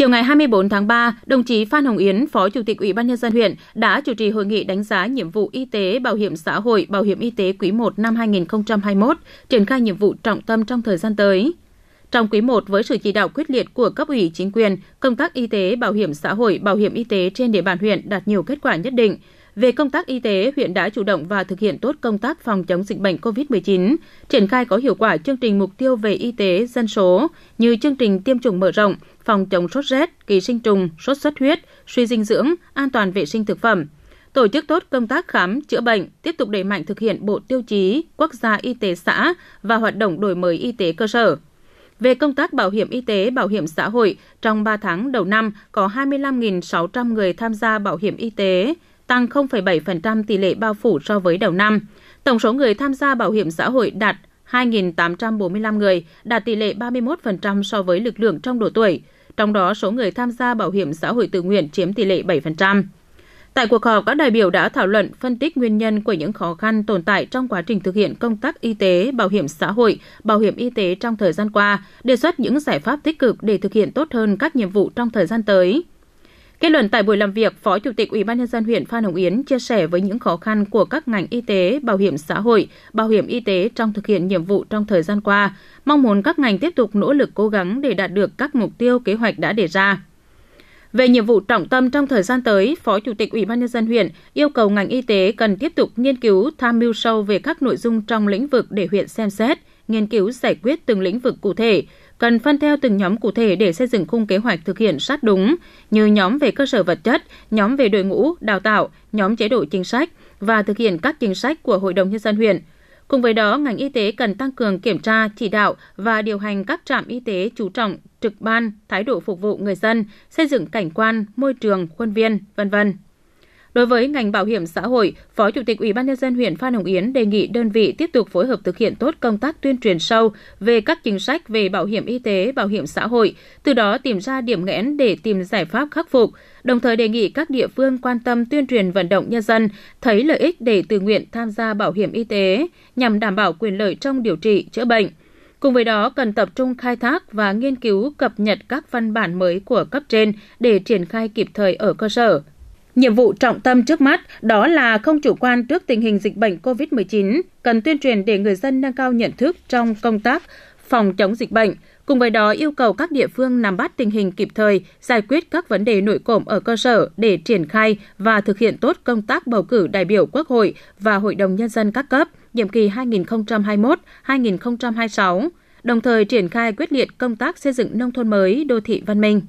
Chiều ngày 24 tháng 3, đồng chí Phan Hồng Yến, Phó Chủ tịch Ủy ban nhân dân huyện đã chủ trì hội nghị đánh giá nhiệm vụ y tế, bảo hiểm xã hội, bảo hiểm y tế quý 1 năm 2021, triển khai nhiệm vụ trọng tâm trong thời gian tới. Trong quý 1 với sự chỉ đạo quyết liệt của cấp ủy chính quyền, công tác y tế, bảo hiểm xã hội, bảo hiểm y tế trên địa bàn huyện đạt nhiều kết quả nhất định, về công tác y tế, huyện đã chủ động và thực hiện tốt công tác phòng chống dịch bệnh COVID-19, triển khai có hiệu quả chương trình mục tiêu về y tế dân số như chương trình tiêm chủng mở rộng, phòng chống sốt rét, ký sinh trùng, sốt xuất huyết, suy dinh dưỡng, an toàn vệ sinh thực phẩm, tổ chức tốt công tác khám, chữa bệnh, tiếp tục đẩy mạnh thực hiện bộ tiêu chí quốc gia y tế xã và hoạt động đổi mới y tế cơ sở. Về công tác bảo hiểm y tế, bảo hiểm xã hội, trong 3 tháng đầu năm có 25.600 người tham gia bảo hiểm y tế, tăng 0,7% tỷ lệ bao phủ so với đầu năm. Tổng số người tham gia bảo hiểm xã hội đạt 2.845 người, đạt tỷ lệ 31% so với lực lượng trong độ tuổi. Trong đó, số người tham gia bảo hiểm xã hội tự nguyện chiếm tỷ lệ 7%. Tại cuộc họp, các đại biểu đã thảo luận phân tích nguyên nhân của những khó khăn tồn tại trong quá trình thực hiện công tác y tế, bảo hiểm xã hội, bảo hiểm y tế trong thời gian qua, đề xuất những giải pháp tích cực để thực hiện tốt hơn các nhiệm vụ trong thời gian tới. Kết luận tại buổi làm việc, Phó Chủ tịch Ủy ban nhân dân huyện Phan Hồng Yến chia sẻ với những khó khăn của các ngành y tế, bảo hiểm xã hội, bảo hiểm y tế trong thực hiện nhiệm vụ trong thời gian qua, mong muốn các ngành tiếp tục nỗ lực cố gắng để đạt được các mục tiêu kế hoạch đã đề ra. Về nhiệm vụ trọng tâm trong thời gian tới, Phó Chủ tịch Ủy ban nhân dân huyện yêu cầu ngành y tế cần tiếp tục nghiên cứu tham mưu sâu về các nội dung trong lĩnh vực để huyện xem xét, nghiên cứu giải quyết từng lĩnh vực cụ thể, cần phân theo từng nhóm cụ thể để xây dựng khung kế hoạch thực hiện sát đúng, như nhóm về cơ sở vật chất, nhóm về đội ngũ, đào tạo, nhóm chế độ chính sách và thực hiện các chính sách của Hội đồng Nhân dân huyện. Cùng với đó, ngành y tế cần tăng cường kiểm tra, chỉ đạo và điều hành các trạm y tế chú trọng trực ban, thái độ phục vụ người dân, xây dựng cảnh quan, môi trường, khuôn viên, vân vân. Đối với ngành bảo hiểm xã hội, Phó Chủ tịch Ủy ban nhân dân huyện Phan Hồng Yến đề nghị đơn vị tiếp tục phối hợp thực hiện tốt công tác tuyên truyền sâu về các chính sách về bảo hiểm y tế, bảo hiểm xã hội, từ đó tìm ra điểm nghẽn để tìm giải pháp khắc phục, đồng thời đề nghị các địa phương quan tâm tuyên truyền vận động nhân dân thấy lợi ích để tự nguyện tham gia bảo hiểm y tế nhằm đảm bảo quyền lợi trong điều trị chữa bệnh. Cùng với đó, cần tập trung khai thác và nghiên cứu cập nhật các văn bản mới của cấp trên để triển khai kịp thời ở cơ sở, Nhiệm vụ trọng tâm trước mắt đó là không chủ quan trước tình hình dịch bệnh COVID-19, cần tuyên truyền để người dân nâng cao nhận thức trong công tác phòng chống dịch bệnh, cùng với đó yêu cầu các địa phương nắm bắt tình hình kịp thời, giải quyết các vấn đề nội cộm ở cơ sở để triển khai và thực hiện tốt công tác bầu cử đại biểu Quốc hội và Hội đồng Nhân dân các cấp, nhiệm kỳ 2021-2026, đồng thời triển khai quyết liệt công tác xây dựng nông thôn mới, đô thị văn minh.